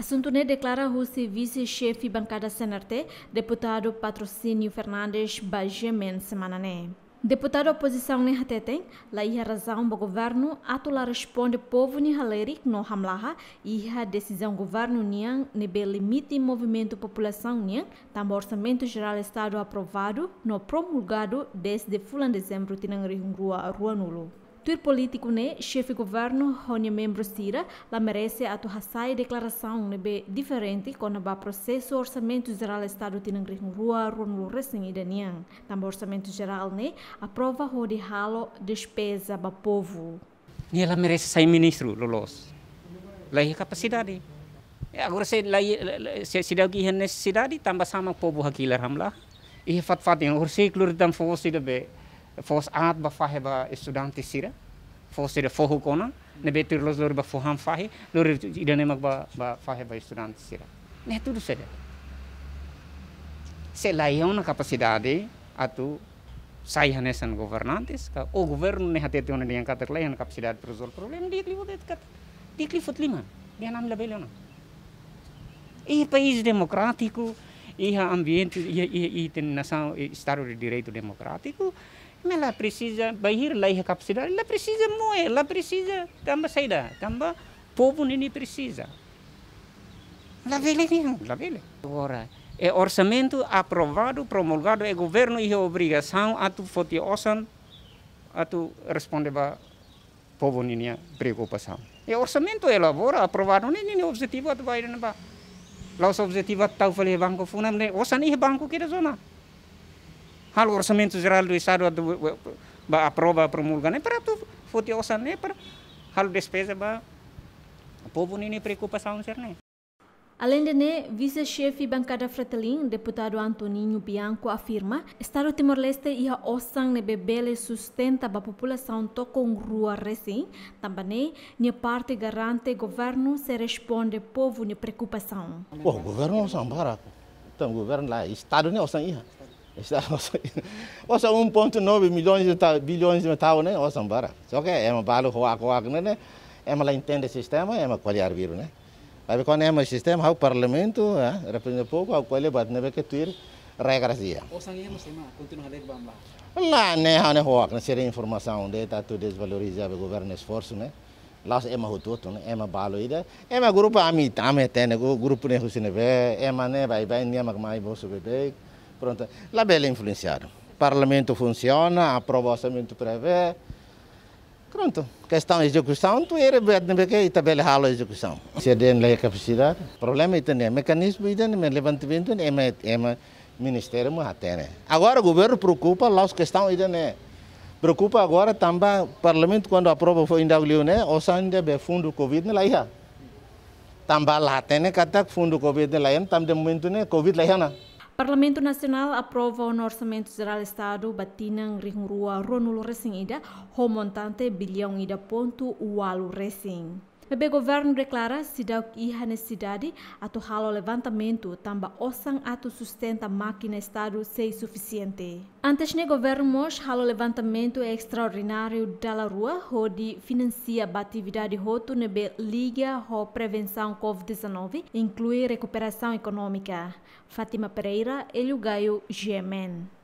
Assunto né declara Rússia vice-chefe bancada CNRT, deputado Patrocínio Fernandes Bajemen Semanané. Deputado oposição oposição Nihateten, la ia razão bo governo, atula responde povo nihalerik no hamlaha, ia decisão governo nian, nebe limite movimento população nian, tam orçamento geral estado aprovado, no promulgado desde fulan dezembro tinang rihungrua ruanulo. Tur político né, chefe governo onde membro Sira, lá merece a e declaração né, bem diferente com o processo orçamento geral estado tinangri rua ronlo recém e danian. Também orçamento geral né, aprova o de halo despesa ba povo. E ela merece sair ministro, Lolos. Lá é capacidade. Agora se lá se se dá que é necessidade também sama povo aqui lá ramla. E fat fat yang orçamento klur dan fosi de be. fos aat ba fahe ba estudante sira fos sira, fohu kona mm. ne betir los lor ba foham fahe lor ida ne mak ba ba fahe ba estudante sira ne tudo seda se laião na capacidade atu sai hanesan governantes ka o governo ne hatete ona lian katak laião na capacidade para resolver problema dikli vodet kat dikli Ih dia nam labelona e país democrático ih e ambiente ih e, e, e tem nação e estado de direito democrático mas ela precisa banhir lá e capacidade, ela precisa moer, ela precisa também sair, também povo nem precisa. Lá vele, lá vele. agora, é orçamento aprovado, promulgado, é governo e é obrigação a tu foti osan, a tu responde para povo nem preocupação. É orçamento elabora, é aprovado, nem objetivo a tu vai, lá os objetivos a é tu falei banco funam, né? osan e banco que da zona o orçamento geral do Estado ba aprova promulga né para tu fute osan né para hal despesa ba o povo nem preocupação né Além de né, vice-chefe bancada Fratelin, deputado Antoninho Bianco, afirma Estado Timor-Leste ia osan ne bebele sustenta ba população com rua recém, também né, ne parte garante governo se responde povo ne preocupação. O governo não barato. então o governo lá, Estado ne é osan ia. Osa 1.9 é milhões de bilhões de tal, né? Osa é embora. Só que é uma bala roa roa, né, né? É uma entende sistema, é uma colher viro, né? Mas quando é um sistema, o parlamento, é, representa pouco, o colher bate, né? Porque tuir regras ia. Osa nem é sistema, continua a ler lá. Lá, né? Há né roa, né? Seria informação, de tá tudo desvalorizado, o governo esforço, né? Lá é uma rototo, né? É uma bala ida. É, é uma grupo amit, tá, amit, né? O grupo né, Rusineve, é uma né, vai vai, né? Mas mais bolso bebê. Pronto. lá bela influenciar. Parlamento funciona, aprova o orçamento prevê. Pronto. Questão de execução, tu era bem e tabela ralo a execução. Se é a capacidade, problema é tem mecanismo e tem levantamento é é ministério até né, Agora o governo preocupa lá as questões e preocupa agora também o parlamento quando aprova foi ainda o né, o ainda bem fundo covid né lá também lá tem né, cada fundo covid né lá de momento né covid lá né. Parlamento Nacional aprova no Orçamento Geral do Estado Batinang Ringrua Ronulo Recém Ida, o montante bilhão Ida ponto Ualu Recém. Bebe governo declara cidade iha na cidade ato halo levantamento tamba osan ato sustenta máquina estado sei suficiente. Antes ne governo mos halo levantamento extraordinário da rua hodi financia batividade roto nebe liga ho prevenção COVID-19 inclui recuperação econômica. Fátima Pereira, Elio Gaio, GMN.